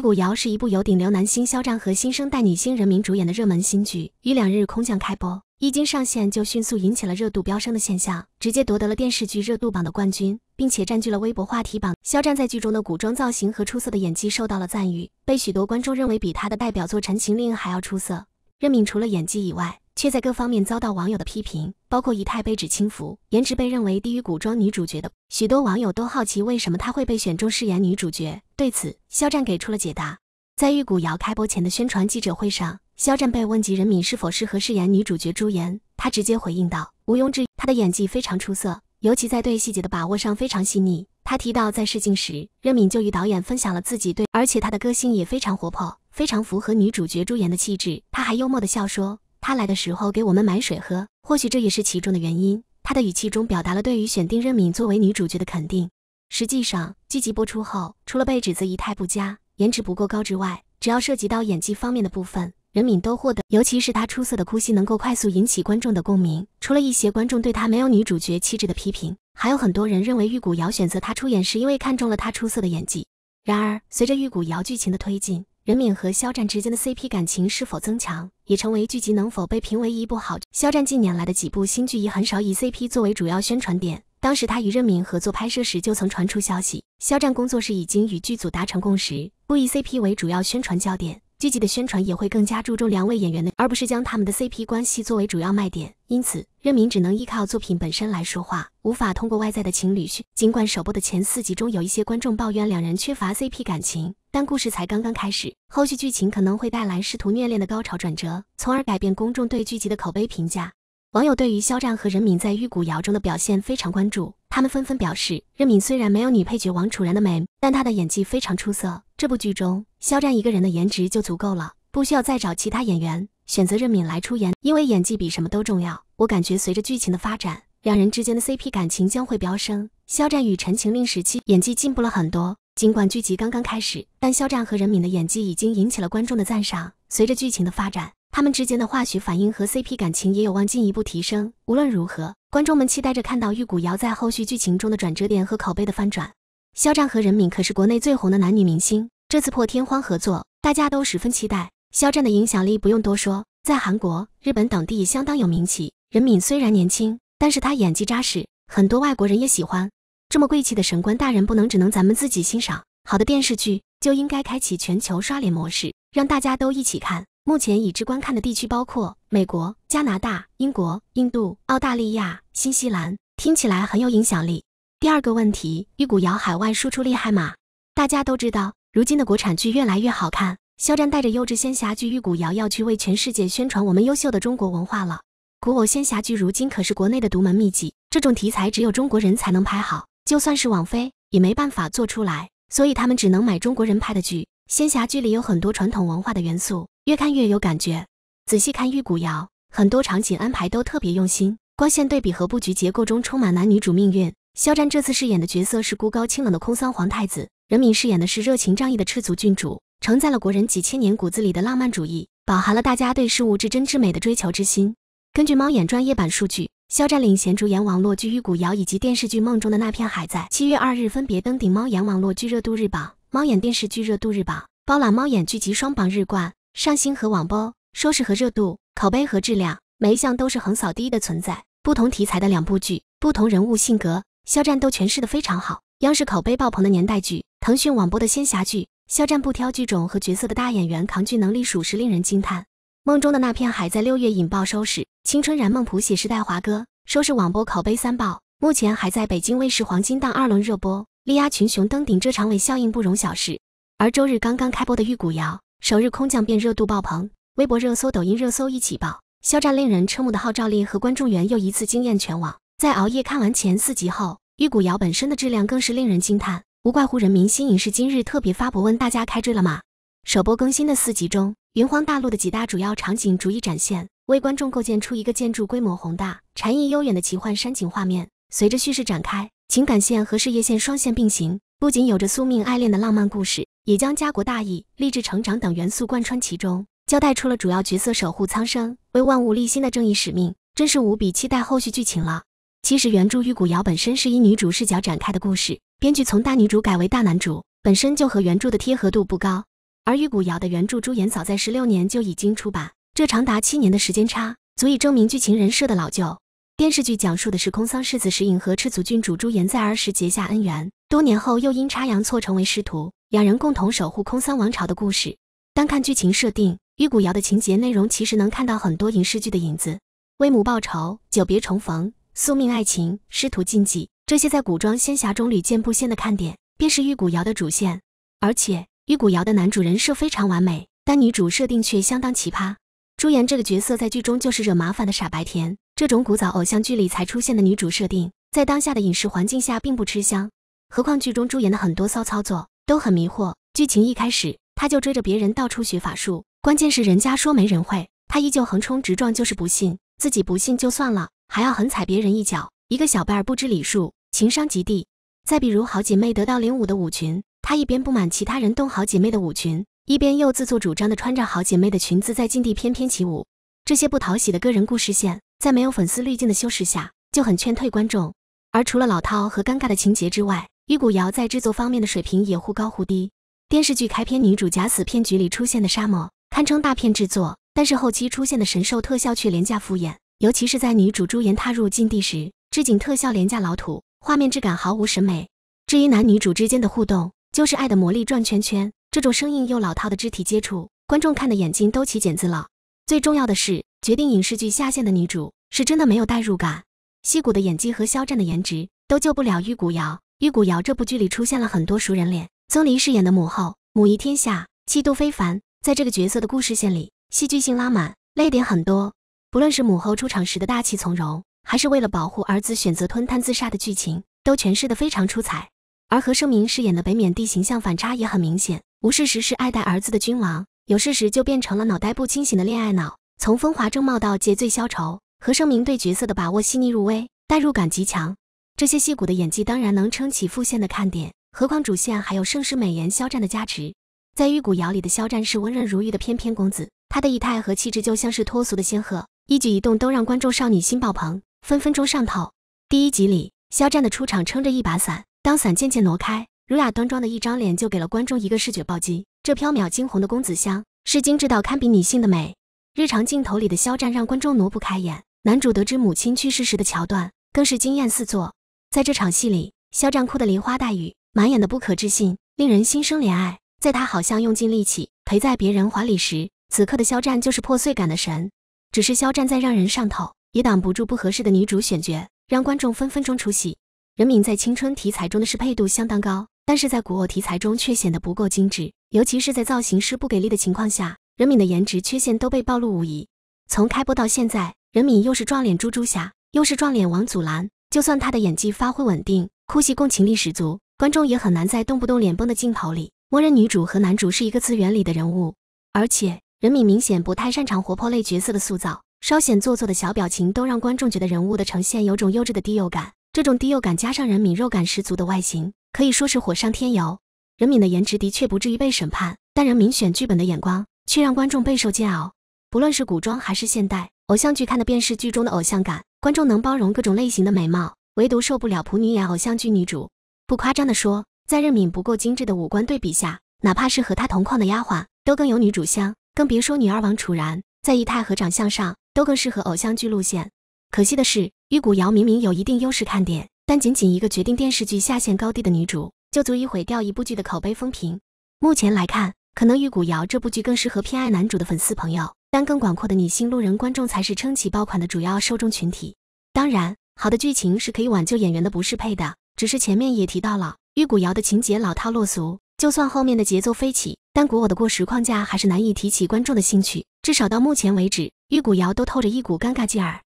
《古谣》是一部由顶流男星肖战和新生代女星任敏主演的热门新剧，于两日空降开播。一经上线就迅速引起了热度飙升的现象，直接夺得了电视剧热度榜的冠军，并且占据了微博话题榜。肖战在剧中的古装造型和出色的演技受到了赞誉，被许多观众认为比他的代表作《陈情令》还要出色。任敏除了演技以外，却在各方面遭到网友的批评，包括仪态被指轻浮，颜值被认为低于古装女主角的。许多网友都好奇为什么她会被选中饰演女主角。对此，肖战给出了解答。在《玉骨遥》开播前的宣传记者会上，肖战被问及任敏是否适合饰演女主角朱颜，他直接回应道：“毋庸置疑，她的演技非常出色，尤其在对细节的把握上非常细腻。”他提到，在试镜时，任敏就与导演分享了自己对……而且她的个性也非常活泼，非常符合女主角朱颜的气质。他还幽默地笑说。他来的时候给我们买水喝，或许这也是其中的原因。他的语气中表达了对于选定任敏作为女主角的肯定。实际上，剧集播出后，除了被指责仪态不佳、颜值不够高之外，只要涉及到演技方面的部分，任敏都获得。尤其是她出色的哭戏，能够快速引起观众的共鸣。除了一些观众对她没有女主角气质的批评，还有很多人认为玉骨遥选择她出演是因为看中了她出色的演技。然而，随着玉骨遥剧情的推进，任敏和肖战之间的 CP 感情是否增强，也成为剧集能否被评为一部好。肖战近年来的几部新剧也很少以 CP 作为主要宣传点。当时他与任敏合作拍摄时，就曾传出消息，肖战工作室已经与剧组达成共识，不以 CP 为主要宣传焦点。剧集的宣传也会更加注重两位演员的，而不是将他们的 CP 关系作为主要卖点。因此，任敏只能依靠作品本身来说话，无法通过外在的情侣。尽管首播的前四集中有一些观众抱怨两人缺乏 CP 感情。但故事才刚刚开始，后续剧情可能会带来师徒虐恋的高潮转折，从而改变公众对剧集的口碑评价。网友对于肖战和任敏在《玉骨遥》中的表现非常关注，他们纷纷表示，任敏虽然没有女配角王楚然的美，但她的演技非常出色。这部剧中，肖战一个人的颜值就足够了，不需要再找其他演员。选择任敏来出演，因为演技比什么都重要。我感觉随着剧情的发展，两人之间的 CP 感情将会飙升。肖战与陈情令时期演技进步了很多。尽管剧集刚刚开始，但肖战和任敏的演技已经引起了观众的赞赏。随着剧情的发展，他们之间的化学反应和 CP 感情也有望进一步提升。无论如何，观众们期待着看到玉骨遥在后续剧情中的转折点和口碑的翻转。肖战和任敏可是国内最红的男女明星，这次破天荒合作，大家都十分期待。肖战的影响力不用多说，在韩国、日本等地相当有名气。任敏虽然年轻，但是他演技扎实，很多外国人也喜欢。这么贵气的神官大人不能只能咱们自己欣赏，好的电视剧就应该开启全球刷脸模式，让大家都一起看。目前已知观看的地区包括美国、加拿大、英国、印度、澳大利亚、新西兰，听起来很有影响力。第二个问题，《玉骨遥》海外输出厉害吗？大家都知道，如今的国产剧越来越好看。肖战带着优质仙侠剧《玉骨遥》要去为全世界宣传我们优秀的中国文化了。古偶仙侠剧如今可是国内的独门秘籍，这种题材只有中国人才能拍好。就算是网飞也没办法做出来，所以他们只能买中国人拍的剧。仙侠剧里有很多传统文化的元素，越看越有感觉。仔细看《玉骨遥》，很多场景安排都特别用心，光线对比和布局结构中充满男女主命运。肖战这次饰演的角色是孤高清冷的空桑皇太子，任敏饰演的是热情仗义的赤足郡主，承载了国人几千年骨子里的浪漫主义，饱含了大家对事物至真至美的追求之心。根据猫眼专业版数据。肖战领衔主演网络剧《玉骨遥》以及电视剧《梦中的那片海》，在七月二日分别登顶猫眼网络剧热度日榜、猫眼电视剧热度日榜，包揽猫眼剧集双榜日冠。上星和网播、收视和热度、口碑和质量，每一项都是横扫第一的存在。不同题材的两部剧，不同人物性格，肖战都诠释的非常好。央视口碑爆棚的年代剧，腾讯网播的仙侠剧，肖战不挑剧种和角色的大演员，扛剧能力属实令人惊叹。梦中的那片海在六月引爆收视，青春燃梦谱写时代华歌，收视网播口碑三爆，目前还在北京卫视黄金档二轮热播，力压群雄登顶，这长尾效应不容小视。而周日刚刚开播的《玉骨遥》，首日空降便热度爆棚，微博热搜、抖音热搜一起爆，肖战令人瞠目的号召力和观众缘又一次惊艳全网。在熬夜看完前四集后，《玉骨遥》本身的质量更是令人惊叹，无怪乎人民新影视今日特别发博问大家开追了吗？首播更新的四集中。云荒大陆的几大主要场景逐一展现，为观众构建出一个建筑规模宏大、禅意悠远的奇幻山景画面。随着叙事展开，情感线和事业线双线并行，不仅有着宿命爱恋的浪漫故事，也将家国大义、励志成长等元素贯穿其中，交代出了主要角色守护苍生、为万物立心的正义使命。真是无比期待后续剧情了。其实原著《玉骨遥》本身是以女主视角展开的故事，编剧从大女主改为大男主，本身就和原著的贴合度不高。而《玉骨遥》的原著朱颜早在十六年就已经出版，这长达七年的时间差，足以证明剧情人设的老旧。电视剧讲述的是空桑世子石隐和赤足郡主朱颜在儿时结下恩缘，多年后又阴差阳错成为师徒，两人共同守护空桑王朝的故事。单看剧情设定，《玉骨遥》的情节内容其实能看到很多影视剧的影子：为母报仇、久别重逢、宿命爱情、师徒禁忌，这些在古装仙侠中屡见不鲜的看点，便是《玉骨遥》的主线，而且。《玉骨遥》的男主人设非常完美，但女主设定却相当奇葩。朱颜这个角色在剧中就是惹麻烦的傻白甜，这种古早偶像剧里才出现的女主设定，在当下的影视环境下并不吃香。何况剧中朱颜的很多骚操作都很迷惑。剧情一开始，他就追着别人到处学法术，关键是人家说没人会，他依旧横冲直撞，就是不信。自己不信就算了，还要狠踩别人一脚。一个小辈儿不知礼数，情商极低。再比如好姐妹得到领舞的舞裙。她一边不满其他人动好姐妹的舞裙，一边又自作主张的穿着好姐妹的裙子在禁地翩翩起舞。这些不讨喜的个人故事线，在没有粉丝滤镜的修饰下，就很劝退观众。而除了老套和尴尬的情节之外，玉骨遥在制作方面的水平也忽高忽低。电视剧开篇女主假死骗局里出现的沙漠，堪称大片制作，但是后期出现的神兽特效却廉价敷衍。尤其是在女主朱颜踏入禁地时，置景特效廉价老土，画面质感毫无审美。至于男女主之间的互动，就是爱的魔力转圈圈，这种生硬又老套的肢体接触，观众看的眼睛都起茧子了。最重要的是，决定影视剧下线的女主是真的没有代入感。戏骨的演技和肖战的颜值都救不了玉骨遥。玉骨遥这部剧里出现了很多熟人脸，曾黎饰演的母后，母仪天下，气度非凡。在这个角色的故事线里，戏剧性拉满，泪点很多。不论是母后出场时的大气从容，还是为了保护儿子选择吞炭自杀的剧情，都诠释得非常出彩。而何晟铭饰演的北缅帝形象反差也很明显，无事时是爱戴儿子的君王，有事时就变成了脑袋不清醒的恋爱脑。从风华正茂到借醉消愁，何晟铭对角色的把握细腻入微，代入感极强。这些戏骨的演技当然能撑起副线的看点，何况主线还有盛世美颜肖战的加持。在玉骨遥里的肖战是温润如玉的翩翩公子，他的仪态和气质就像是脱俗的仙鹤，一举一动都让观众少女心爆棚，分分钟上头。第一集里，肖战的出场撑着一把伞。当伞渐渐挪开，儒雅端庄的一张脸就给了观众一个视觉暴击。这飘渺惊鸿的公子相，是精致到堪比女性的美。日常镜头里的肖战让观众挪不开眼。男主得知母亲去世时的桥段更是惊艳四座。在这场戏里，肖战哭得梨花带雨，满眼的不可置信，令人心生怜爱。在他好像用尽力气陪在别人怀里时，此刻的肖战就是破碎感的神。只是肖战再让人上头，也挡不住不合适的女主选角，让观众分分钟出戏。任敏在青春题材中的适配度相当高，但是在古偶题材中却显得不够精致，尤其是在造型师不给力的情况下，任敏的颜值缺陷都被暴露无遗。从开播到现在，任敏又是撞脸猪猪侠，又是撞脸王祖蓝，就算她的演技发挥稳定，哭戏共情力十足，观众也很难在动不动脸崩的镜头里，默认女主和男主是一个次元里的人物。而且任敏明显不太擅长活泼类角色的塑造，稍显做作的小表情都让观众觉得人物的呈现有种幼稚的低幼感。这种低幼感加上任敏肉感十足的外形，可以说是火上添油。任敏的颜值的确不至于被审判，但任敏选剧本的眼光却让观众备受煎熬。不论是古装还是现代偶像剧，看的便是剧中的偶像感。观众能包容各种类型的美貌，唯独受不了普女演偶像剧女主。不夸张的说，在任敏不够精致的五官对比下，哪怕是和她同框的丫鬟都更有女主相，更别说女二王楚然，在仪态和长相上都更适合偶像剧路线。可惜的是，玉骨遥明明有一定优势看点，但仅仅一个决定电视剧下限高低的女主，就足以毁掉一部剧的口碑风评。目前来看，可能玉骨遥这部剧更适合偏爱男主的粉丝朋友，但更广阔的女性路人观众才是撑起爆款的主要受众群体。当然，好的剧情是可以挽救演员的不适配的，只是前面也提到了玉骨遥的情节老套落俗，就算后面的节奏飞起，但古偶的过时框架还是难以提起观众的兴趣。至少到目前为止，玉骨遥都透着一股尴尬劲儿。